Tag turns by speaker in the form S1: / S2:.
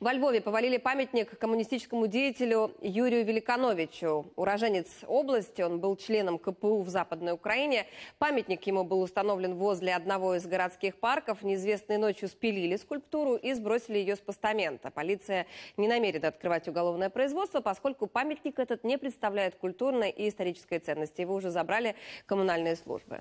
S1: Во Львове повалили памятник коммунистическому деятелю Юрию Великановичу. Уроженец области, он был членом КПУ в Западной Украине. Памятник ему был установлен возле одного из городских парков. Неизвестной ночью спилили скульптуру и сбросили ее с постамента. Полиция не намерена открывать уголовное производство, поскольку памятник этот не представляет культурной и исторической ценности. Его уже забрали коммунальные службы.